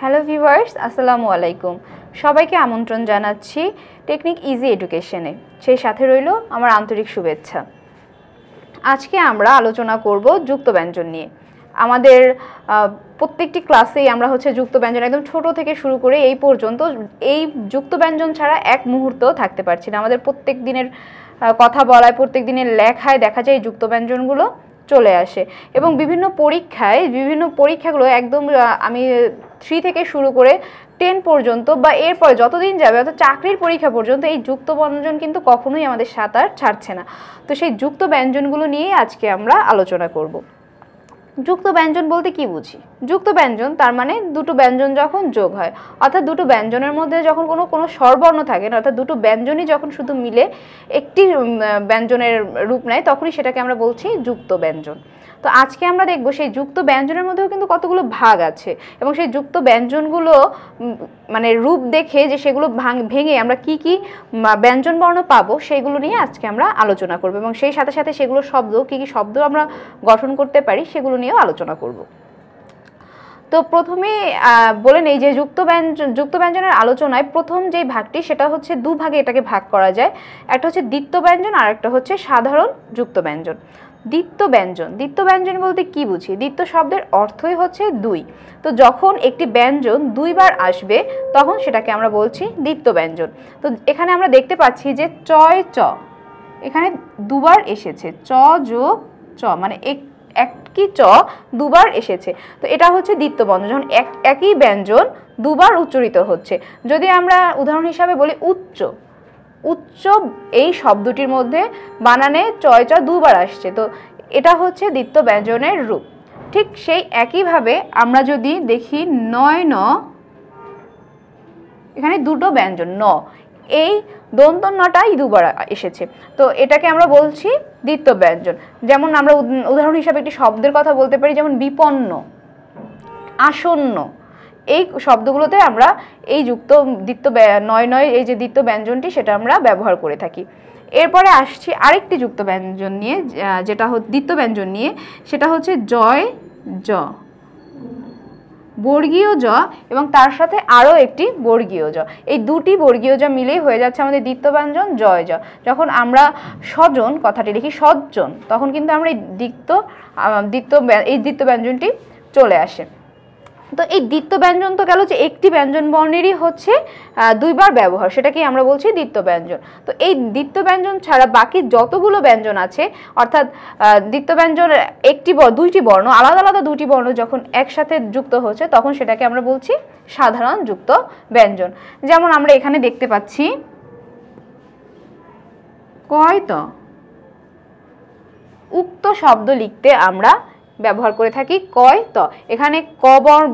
hello viewers আসসালামু আলাইকুম সবাইকে আমন্ত্রণ জানাচ্ছি টেকনিক ইজি এডুকেশনে সেই সাথে রইল আমার আন্তরিক শুভেচ্ছা আজকে আমরা আলোচনা করব যুক্ত ব্যঞ্জন নিয়ে আমাদের প্রত্যেকটি ক্লাসেই আমরা হচ্ছে যুক্ত ব্যঞ্জন একদম ছোট থেকে শুরু করে এই পর্যন্ত এই যুক্ত ব্যঞ্জন ছাড়া এক মুহূর্ত থাকতে পারছি না আমাদের প্রত্যেক দিনের কথা বলায় প্রত্যেক দিনের লেখায় দেখা যায় এই যুক্ত ব্যঞ্জনগুলো চলে আসে এবং বিভিন্ন পরীক্ষায় বিভিন্ন পরীক্ষাগুলো একদম আমি থ্রি থেকে শুরু করে টেন পর্যন্ত বা এরপর যতদিন যাবে অর্থাৎ চাকরির পরীক্ষা পর্যন্ত এই যুক্ত ব্যঞ্জন কিন্তু কখনোই আমাদের সাঁতার ছাড়ছে না তো সেই যুক্ত ব্যঞ্জনগুলো নিয়ে আজকে আমরা আলোচনা করব যুক্ত ব্যঞ্জন বলতে কি বুঝি যুক্ত ব্যঞ্জন তার মানে দুটো ব্যঞ্জন যখন যোগ হয় অর্থাৎ দুটো ব্যঞ্জনের মধ্যে যখন কোনো কোনো স্বরবর্ণ থাকে না অর্থাৎ দুটো ব্যঞ্জনই যখন শুধু মিলে একটি ব্যঞ্জনের রূপ নেয় তখনই সেটাকে আমরা বলছি যুক্ত ব্যঞ্জন তো আজকে আমরা দেখব সেই যুক্ত ব্যঞ্জনের মধ্যেও কিন্তু কতগুলো ভাগ আছে এবং সেই যুক্ত ব্যঞ্জনগুলো মানে রূপ দেখে যে সেগুলো ভাঙ ভেঙে আমরা কি কি ব্যঞ্জন বর্ণ পাবো সেগুলো নিয়ে আজকে আমরা আলোচনা করব এবং সেই সাথে সাথে সেগুলো শব্দ কি কি শব্দ আমরা গঠন করতে পারি সেগুলো নিয়েও আলোচনা করবো তো প্রথমে বলে নেই যে যুক্ত ব্যঞ্জন যুক্ত ব্যঞ্জনের আলোচনায় প্রথম যে ভাগটি সেটা হচ্ছে দুভাগে এটাকে ভাগ করা যায় একটা হচ্ছে দ্বিত্ব ব্যঞ্জন আর একটা হচ্ছে সাধারণ যুক্ত ব্যঞ্জন দ্বিত্ব ব্যঞ্জন দ্বিত্ব ব্যঞ্জন বলতে কি বুঝি দ্বিত্ব শব্দের অর্থই হচ্ছে দুই তো যখন একটি ব্যঞ্জন দুইবার আসবে তখন সেটাকে আমরা বলছি দ্বিত্ব ব্যঞ্জন তো এখানে আমরা দেখতে পাচ্ছি যে চয় চ এখানে দুবার এসেছে চ যোগ চ মানে এক একই চ দুবার এসেছে তো এটা হচ্ছে বন্ধন যখন এক একই ব্যঞ্জন দুবার উচ্চারিত হচ্ছে যদি আমরা উদাহরণ হিসাবে বলি উচ্চ উচ্চ এই শব্দটির মধ্যে বানানে চয় চ দুবার আসছে তো এটা হচ্ছে দ্বিত্ব ব্যঞ্জনের রূপ ঠিক সেই একইভাবে আমরা যদি দেখি নয় ন এখানে দুটো ব্যঞ্জন ন এই দন্তন্যটা ইদুবার এসেছে তো এটাকে আমরা বলছি দ্বিত্ব ব্যঞ্জন যেমন আমরা উদাহরণ হিসাবে একটি শব্দের কথা বলতে পারি যেমন বিপন্ন আসন্ন এই শব্দগুলোতে আমরা এই যুক্ত দ্বিত্ব নয় নয় এই যে দ্বিত্ব ব্যঞ্জনটি সেটা আমরা ব্যবহার করে থাকি এরপরে আসছি আরেকটি যুক্ত ব্যঞ্জন নিয়ে যেটা দ্বিত্ব ব্যঞ্জন নিয়ে সেটা হচ্ছে জয় জ বর্গীয় জ এবং তার সাথে আরও একটি বর্গীয় জ এই দুটি বর্গীয় জ মিলেই হয়ে যাচ্ছে আমাদের দ্বিত্বব্যঞ্জন জয় জ যখন আমরা স্বজন কথাটি লিখি সজ্জন তখন কিন্তু আমরা এই দ্বিত্ব দ্বিত্ব এই ব্যঞ্জনটি চলে আসে তো এই দ্বিত্ব ব্যঞ্জন তো গেল যে একটি ব্যঞ্জন বর্ণেরই হচ্ছে দুইবার ব্যবহার সেটাকেই আমরা বলছি দ্বিত্ব ব্যঞ্জন তো এই দ্বিত্ব ব্যঞ্জন ছাড়া বাকি যতগুলো ব্যঞ্জন আছে অর্থাৎ দ্বিত্ব ব্যঞ্জন একটি দুইটি বর্ণ আলাদা আলাদা দুটি বর্ণ যখন একসাথে যুক্ত হচ্ছে তখন সেটাকে আমরা বলছি সাধারণ যুক্ত ব্যঞ্জন যেমন আমরা এখানে দেখতে পাচ্ছি কয় তো উক্ত শব্দ লিখতে আমরা ব্যবহার করে থাকি কয় ত এখানে ক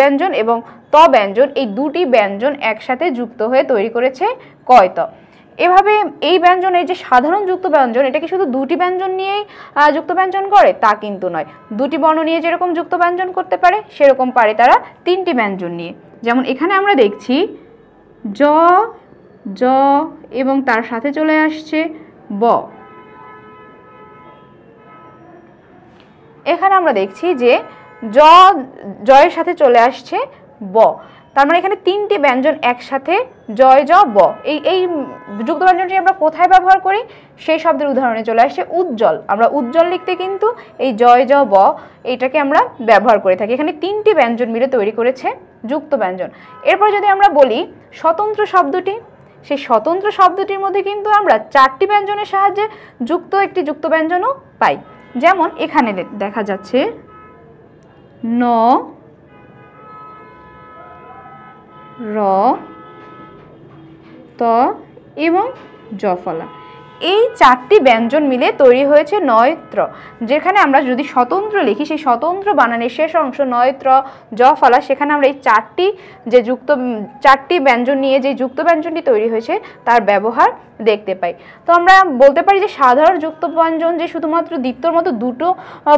ব্যঞ্জন এবং ত ব্যঞ্জন এই দুটি ব্যঞ্জন একসাথে যুক্ত হয়ে তৈরি করেছে কয় ত এভাবে এই ব্যঞ্জনের যে সাধারণ যুক্ত ব্যঞ্জন এটা কি শুধু দুটি ব্যঞ্জন নিয়েই যুক্ত ব্যঞ্জন করে তা কিন্তু নয় দুটি বর্ণ নিয়ে যেরকম যুক্ত ব্যঞ্জন করতে পারে সেরকম পারে তারা তিনটি ব্যঞ্জন নিয়ে যেমন এখানে আমরা দেখছি জ জ এবং তার সাথে চলে আসছে ব এখানে আমরা দেখছি যে জ জয়ের সাথে চলে আসছে ব তার মানে এখানে তিনটি ব্যঞ্জন একসাথে জয় জ ব এই এই যুক্ত ব্যঞ্জনটি আমরা কোথায় ব্যবহার করি সেই শব্দের উদাহরণে চলে আসছে উজ্জ্বল আমরা উজ্জ্বল লিখতে কিন্তু এই জয় জ ব এইটাকে আমরা ব্যবহার করে থাকি এখানে তিনটি ব্যঞ্জন মিলে তৈরি করেছে যুক্ত ব্যঞ্জন এরপর যদি আমরা বলি স্বতন্ত্র শব্দটি সেই স্বতন্ত্র শব্দটির মধ্যে কিন্তু আমরা চারটি ব্যঞ্জনের সাহায্যে যুক্ত একটি যুক্ত ব্যঞ্জনও পাই যেমন এখানে দেখা যাচ্ছে ন র ত এবং জফলা এই চারটি ব্যঞ্জন মিলে তৈরি হয়েছে নয়ত্র যেখানে আমরা যদি স্বতন্ত্র লিখি সেই স্বতন্ত্র বানানের শেষ অংশ নয়ত্র জ ফলা সেখানে আমরা এই চারটি যে যুক্ত চারটি ব্যঞ্জন নিয়ে যে যুক্ত ব্যঞ্জনটি তৈরি হয়েছে তার ব্যবহার দেখতে পাই তো আমরা বলতে পারি যে সাধারণ যুক্ত ব্যঞ্জন যে শুধুমাত্র দ্বিতীয় মতো দুটো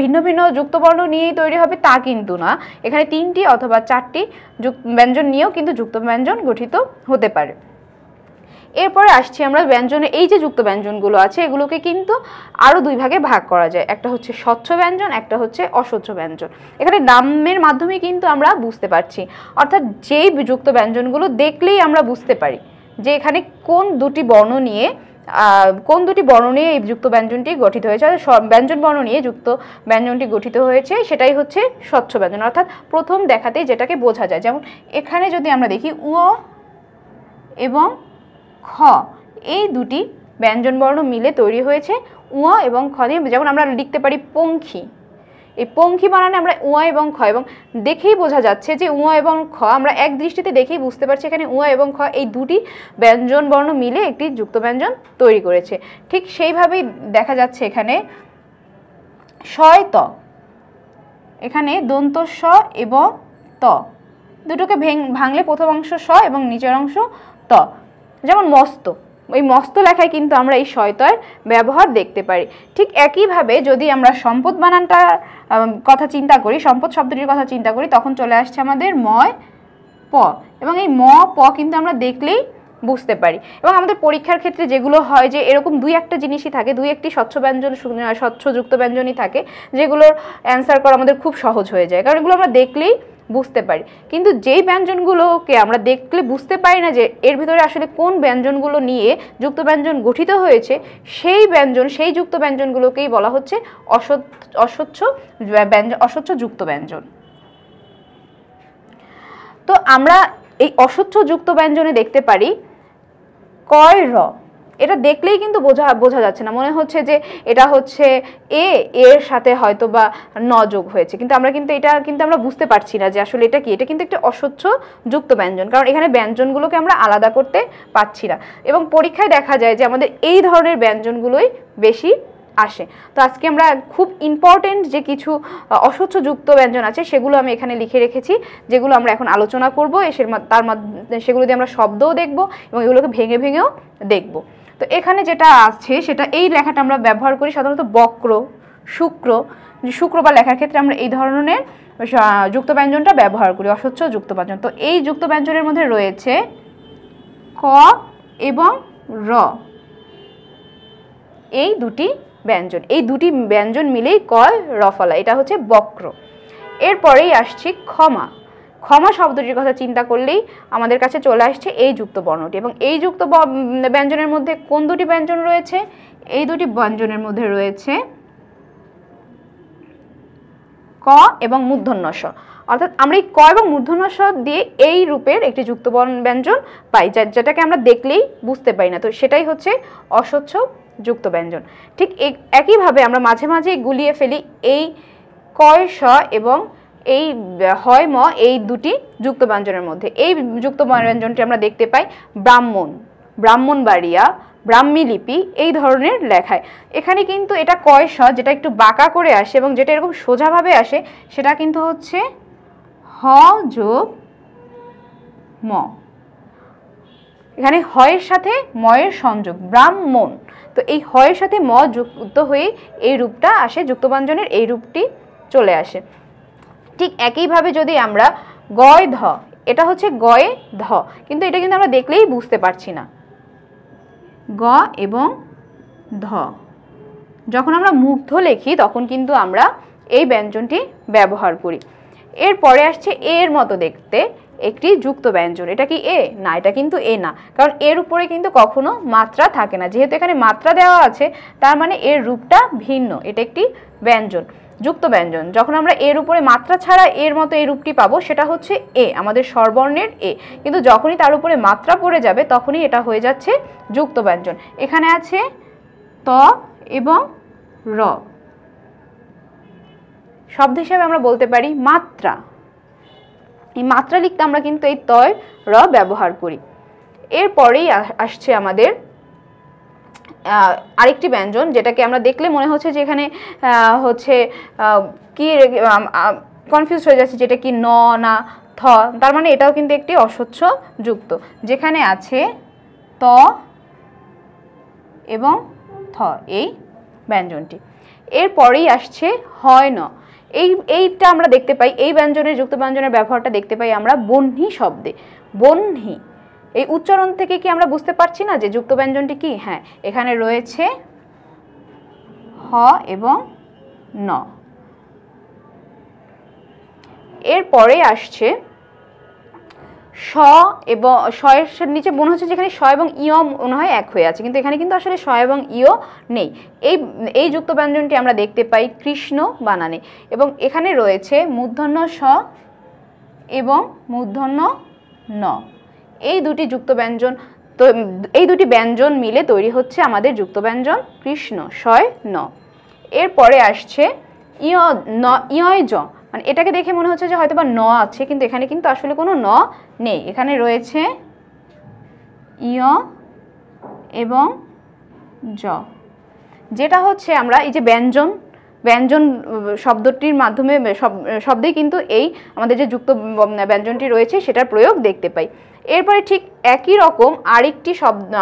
ভিন্ন ভিন্ন যুক্তবর্ণ নিয়েই তৈরি হবে তা কিন্তু না এখানে তিনটি অথবা চারটি ব্যঞ্জন নিয়েও কিন্তু যুক্ত ব্যঞ্জন গঠিত হতে পারে এরপরে আসছি আমরা ব্যঞ্জনে এই যে যুক্ত ব্যঞ্জনগুলো আছে এগুলোকে কিন্তু আরও দুই ভাগে ভাগ করা যায় একটা হচ্ছে স্বচ্ছ ব্যঞ্জন একটা হচ্ছে অস্বচ্ছ ব্যঞ্জন এখানে নামের মাধ্যমে কিন্তু আমরা বুঝতে পারছি অর্থাৎ যেই যুক্ত ব্যঞ্জনগুলো দেখলেই আমরা বুঝতে পারি যে এখানে কোন দুটি বর্ণ নিয়ে কোন দুটি বর্ণ নিয়ে এই যুক্ত ব্যঞ্জনটি গঠিত হয়েছে অর্থাৎ ব্যঞ্জন বর্ণ নিয়ে যুক্ত ব্যঞ্জনটি গঠিত হয়েছে সেটাই হচ্ছে স্বচ্ছ ব্যঞ্জন অর্থাৎ প্রথম দেখাতেই যেটাকে বোঝা যায় যেমন এখানে যদি আমরা দেখি উ এবং খ এই দুটি ব্যঞ্জনবর্ণ মিলে তৈরি হয়েছে উয়া এবং খ দিয়ে যেমন আমরা লিখতে পারি পঙ্খী এই পঙ্খী বানানে আমরা উয়া এবং খ এবং দেখেই বোঝা যাচ্ছে যে উয়া এবং খ আমরা এক দৃষ্টিতে দেখেই বুঝতে পারছি এখানে উয়া এবং খ এই দুটি ব্যঞ্জন বর্ণ মিলে একটি যুক্ত ব্যঞ্জন তৈরি করেছে ঠিক সেইভাবেই দেখা যাচ্ছে এখানে শয়ত এখানে দন্ত স এবং ত দুটোকে ভাঙলে প্রথম অংশ স এবং নিচের অংশ ত যেমন মস্ত এই মস্ত লেখায় কিন্তু আমরা এই শয়তয়ের ব্যবহার দেখতে পারি ঠিক একইভাবে যদি আমরা সম্পদ বানানটা কথা চিন্তা করি সম্পদ শব্দটির কথা চিন্তা করি তখন চলে আসছে আমাদের ময় প এবং এই ম প কিন্তু আমরা দেখলেই বুঝতে পারি এবং আমাদের পরীক্ষার ক্ষেত্রে যেগুলো হয় যে এরকম দুই একটা জিনিসই থাকে দুই একটি স্বচ্ছ ব্যঞ্জন স্বচ্ছযুক্ত ব্যঞ্জনই থাকে যেগুলোর অ্যান্সার করা আমাদের খুব সহজ হয়ে যায় কারণ এগুলো আমরা দেখলেই বুঝতে পারি কিন্তু যেই ব্যঞ্জনগুলোকে আমরা দেখলে বুঝতে পারি না যে এর ভিতরে আসলে কোন ব্যঞ্জনগুলো নিয়ে যুক্ত ব্যঞ্জন গঠিত হয়েছে সেই ব্যঞ্জন সেই যুক্ত ব্যঞ্জনগুলোকেই বলা হচ্ছে অস্বচ্ছ ব্যঞ্জন অস্বচ্ছ যুক্ত ব্যঞ্জন তো আমরা এই অস্বচ্ছ যুক্ত ব্যঞ্জনে দেখতে পারি কয় র এটা দেখলেই কিন্তু বোঝা বোঝা যাচ্ছে না মনে হচ্ছে যে এটা হচ্ছে এ এর সাথে হয়তো বা ন যোগ হয়েছে কিন্তু আমরা কিন্তু এটা কিন্তু আমরা বুঝতে পারছি না যে আসলে এটা কি এটা কিন্তু একটা অস্বচ্ছ যুক্ত ব্যঞ্জন কারণ এখানে ব্যঞ্জনগুলোকে আমরা আলাদা করতে পারছি না এবং পরীক্ষায় দেখা যায় যে আমাদের এই ধরনের ব্যঞ্জনগুলোই বেশি আসে তো আজকে আমরা খুব ইম্পর্টেন্ট যে কিছু অস্বচ্ছ যুক্ত ব্যঞ্জন আছে সেগুলো আমি এখানে লিখে রেখেছি যেগুলো আমরা এখন আলোচনা করবো এসের তার সেগুলো দিয়ে আমরা শব্দও দেখব এবং এগুলোকে ভেঙে ভেঙেও দেখবো তো এখানে যেটা আছে সেটা এই লেখাটা আমরা ব্যবহার করি সাধারণত বক্র শুক্র শুক্র বা লেখার ক্ষেত্রে আমরা এই ধরনের যুক্ত ব্যঞ্জনটা ব্যবহার করি অস্বচ্ছ যুক্ত ব্যঞ্জন তো এই যুক্ত ব্যঞ্জনের মধ্যে রয়েছে ক এবং র এই দুটি ব্যঞ্জন এই দুটি ব্যঞ্জন মিলেই ক র ফলা এটা হচ্ছে বক্র এরপরেই আসছি ক্ষমা ক্ষমা শব্দটির কথা চিন্তা করলেই আমাদের কাছে চলে আসছে এই যুক্ত বর্ণটি এবং এই যুক্ত ব্যঞ্জনের মধ্যে কোন দুটি ব্যঞ্জন রয়েছে এই দুটি ব্যঞ্জনের মধ্যে রয়েছে ক এবং মূর্ধন্যস অর্থাৎ আমরা এই ক এবং মূর্ধন্যস দিয়ে এই রূপের একটি যুক্ত ব্যঞ্জন পাই যেটাকে আমরা দেখলেই বুঝতে পারি না তো সেটাই হচ্ছে অস্বচ্ছ যুক্ত ব্যঞ্জন ঠিক একইভাবে আমরা মাঝে মাঝে গুলিয়ে ফেলি এই কয় স এবং এই হয় ম এই দুটি যুক্ত ব্যঞ্জনের মধ্যে এই যুক্ত ব্যঞ্জনটি আমরা দেখতে পাই ব্রাহ্মণ ব্রাহ্মণবাড়িয়া ব্রাহ্মী লিপি এই ধরনের লেখায় এখানে কিন্তু এটা কয় স যেটা একটু বাঁকা করে আসে এবং যেটা এরকম সোজাভাবে আসে সেটা কিন্তু হচ্ছে হ যোগ ম এখানে হয়ের সাথে ময়ের সংযোগ ব্রাহ্মণ তো এই হয়ের সাথে ম যুক্ত হয়ে এই রূপটা আসে যুক্তবাঞ্জনের এই রূপটি চলে আসে ঠিক একইভাবে যদি আমরা গয় ধ এটা হচ্ছে গয়ে ধ কিন্তু এটা কিন্তু আমরা দেখলেই বুঝতে পারছি না গ এবং ধ যখন আমরা মুগ্ধ লেখি তখন কিন্তু আমরা এই ব্যঞ্জনটি ব্যবহার করি এরপরে আসছে এর মতো দেখতে একটি যুক্ত ব্যঞ্জন এটা কি এ না এটা কিন্তু এ না কারণ এর উপরে কিন্তু কখনো মাত্রা থাকে না যেহেতু এখানে মাত্রা দেওয়া আছে তার মানে এর রূপটা ভিন্ন এটা একটি ব্যঞ্জন যুক্ত ব্যঞ্জন যখন আমরা এর উপরে মাত্রা ছাড়া এর মতো এই রূপটি পাবো সেটা হচ্ছে এ আমাদের স্বরবর্ণের এ কিন্তু যখনই তার উপরে মাত্রা পড়ে যাবে তখনই এটা হয়ে যাচ্ছে যুক্ত ব্যঞ্জন এখানে আছে ত এবং র শব্দ হিসাবে আমরা বলতে পারি মাত্রা এই মাত্রা লিখতে আমরা কিন্তু এই তয় র ব্যবহার করি এরপরেই আসছে আমাদের আরেকটি ব্যঞ্জন যেটাকে আমরা দেখলে মনে হচ্ছে যে এখানে হচ্ছে কি কনফিউজ হয়ে যাচ্ছে যেটা কি ন না থ তার মানে এটাও কিন্তু একটি অস্বচ্ছ যুক্ত যেখানে আছে ত এবং থ এই ব্যঞ্জনটি এরপরেই আসছে হয় ন এই এইটা আমরা দেখতে পাই এই ব্যঞ্জনের যুক্ত ব্যঞ্জনের ব্যবহারটা দেখতে পাই আমরা বহ্নি শব্দে বহ্নি এই উচ্চারণ থেকে কি আমরা বুঝতে পারছি না যে যুক্ত ব্যঞ্জনটি কি হ্যাঁ এখানে রয়েছে হ এবং ন এরপরে আসছে স এবং এর নিচে মনে হচ্ছে যেখানে স এবং ইয় মনে হয় এক হয়ে আছে কিন্তু এখানে কিন্তু আসলে স এবং ইয় নেই এই এই যুক্ত ব্যঞ্জনটি আমরা দেখতে পাই কৃষ্ণ বানানে এবং এখানে রয়েছে মূর্ধন্য স এবং মূর্ধন্য ন এই দুটি যুক্ত ব্যঞ্জন তো এই দুটি ব্যঞ্জন মিলে তৈরি হচ্ছে আমাদের যুক্ত ব্যঞ্জন কৃষ্ণ শয় ন এরপরে আসছে ইয় ন ইয় জ মানে এটাকে দেখে মনে হচ্ছে যে হয়তো বা ন আছে কিন্তু এখানে কিন্তু আসলে কোনো ন নেই এখানে রয়েছে ইয় এবং জ যেটা হচ্ছে আমরা এই যে ব্যঞ্জন ব্যঞ্জন শব্দটির মাধ্যমে শব্দে কিন্তু এই আমাদের যে যুক্ত ব্যঞ্জনটি রয়েছে সেটার প্রয়োগ দেখতে পাই এরপরে ঠিক একই রকম আরেকটি শব্দ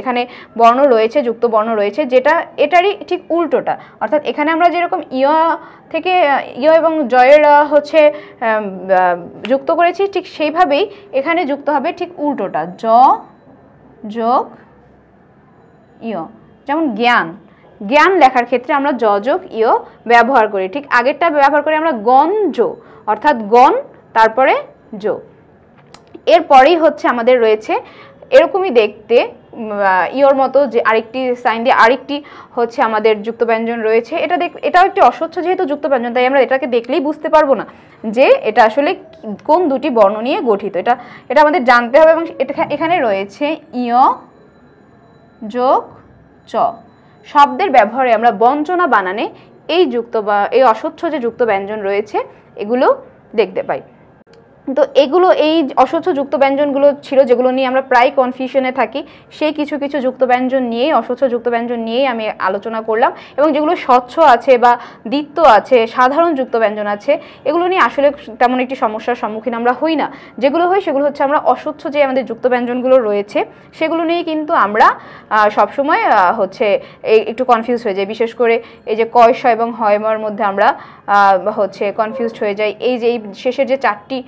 এখানে বর্ণ রয়েছে যুক্ত বর্ণ রয়েছে যেটা এটারই ঠিক উল্টোটা অর্থাৎ এখানে আমরা যেরকম ইয় থেকে ইয় এবং জয়ের হচ্ছে যুক্ত করেছি ঠিক সেইভাবেই এখানে যুক্ত হবে ঠিক উল্টোটা জ যোগ ইয় যেমন জ্ঞান জ্ঞান লেখার ক্ষেত্রে আমরা যযোগ ইয় ব্যবহার করি ঠিক আগেরটা ব্যবহার করি আমরা গণ জো অর্থাৎ গণ তারপরে এর এরপরেই হচ্ছে আমাদের রয়েছে এরকমই দেখতে ইয়োর মতো যে আরেকটি সাইন দিয়ে আরেকটি হচ্ছে আমাদের যুক্ত ব্যঞ্জন রয়েছে এটা দেখ এটাও একটি অস্বচ্ছ যেহেতু যুক্ত ব্যঞ্জন তাই আমরা এটাকে দেখলেই বুঝতে পারবো না যে এটা আসলে কোন দুটি বর্ণ নিয়ে গঠিত এটা এটা আমাদের জানতে হবে এবং এটা এখানে রয়েছে ইয় যোগ চ শব্দের ব্যবহারে আমরা বঞ্চনা বানানে এই যুক্ত বা এই অস্বচ্ছ যে যুক্ত ব্যঞ্জন রয়েছে এগুলো দেখতে পাই তো এগুলো এই অস্বচ্ছ যুক্ত ব্যঞ্জনগুলো ছিল যেগুলো নিয়ে আমরা প্রায় কনফিউশনে থাকি সেই কিছু কিছু যুক্ত ব্যঞ্জন নিয়েই অস্বচ্ছ যুক্ত ব্যঞ্জন নিয়েই আমি আলোচনা করলাম এবং যেগুলো স্বচ্ছ আছে বা দ্বিত্ব আছে সাধারণ যুক্ত ব্যঞ্জন আছে এগুলো নিয়ে আসলে তেমন একটি সমস্যার সম্মুখীন আমরা হই না যেগুলো হয় সেগুলো হচ্ছে আমরা অস্বচ্ছ যে আমাদের যুক্ত ব্যঞ্জনগুলো রয়েছে সেগুলো নিয়ে কিন্তু আমরা সবসময় হচ্ছে একটু কনফিউজ হয়ে যাই বিশেষ করে এই যে কয়স এবং হয়মর মধ্যে আমরা হচ্ছে কনফিউজড হয়ে যাই এই যে এই শেষের যে চারটি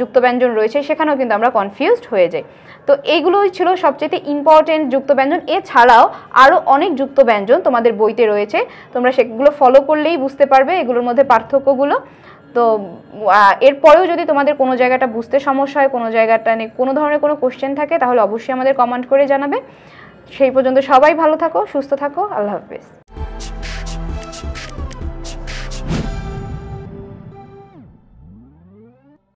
যুক্ত ব্যঞ্জন রয়েছে সেখানেও কিন্তু আমরা কনফিউজড হয়ে যাই তো এইগুলোই ছিল সবচেয়ে ইম্পর্টেন্ট যুক্ত ব্যঞ্জন এছাড়াও আরও অনেক যুক্ত ব্যঞ্জন তোমাদের বইতে রয়েছে তোমরা সেগুলো ফলো করলেই বুঝতে পারবে এগুলোর মধ্যে পার্থক্যগুলো তো এরপরেও যদি তোমাদের কোনো জায়গাটা বুঝতে সমস্যা হয় কোনো জায়গাটা নিয়ে কোনো ধরনের কোনো কোশ্চেন থাকে তাহলে অবশ্যই আমাদের কমেন্ট করে জানাবে সেই পর্যন্ত সবাই ভালো থাকো সুস্থ থাকো আল্লাহ হাফিজ